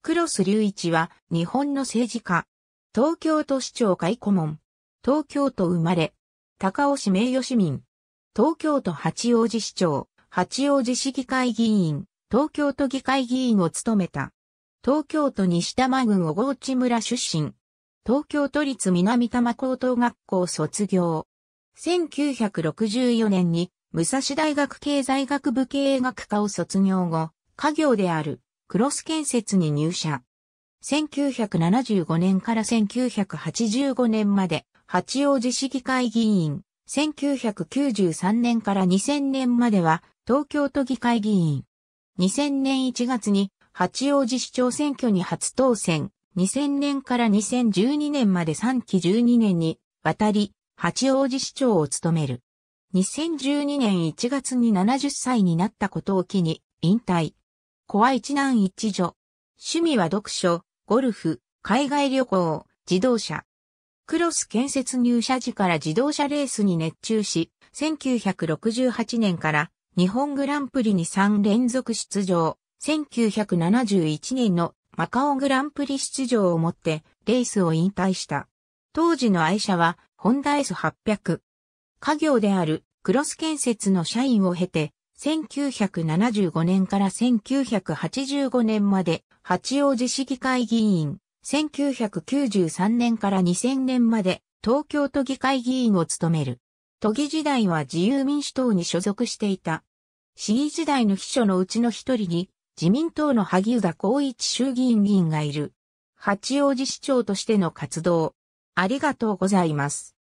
クロス隆一は日本の政治家。東京都市長会顧問。東京都生まれ。高尾市名誉市民。東京都八王子市長。八王子市議会議員。東京都議会議員を務めた。東京都西多摩郡小河内村出身。東京都立南多摩高等学校卒業。1964年に武蔵大学経済学部経営学科を卒業後、家業であるクロス建設に入社。1975年から1985年まで、八王子市議会議員。1993年から2000年までは、東京都議会議員。2000年1月に、八王子市長選挙に初当選。2000年から2012年まで3期12年に、わたり、八王子市長を務める。2012年1月に70歳になったことを機に、引退。子は一男一女。趣味は読書、ゴルフ、海外旅行、自動車。クロス建設入社時から自動車レースに熱中し、1968年から日本グランプリに3連続出場、1971年のマカオグランプリ出場をもってレースを引退した。当時の愛車はホンダ S800。家業であるクロス建設の社員を経て1975年から1985年まで八王子市議会議員、1993年から2000年まで東京都議会議員を務める。都議時代は自由民主党に所属していた。市議時代の秘書のうちの一人に自民党の萩生田光一衆議院議員がいる。八王子市長としての活動。ありがとうございます。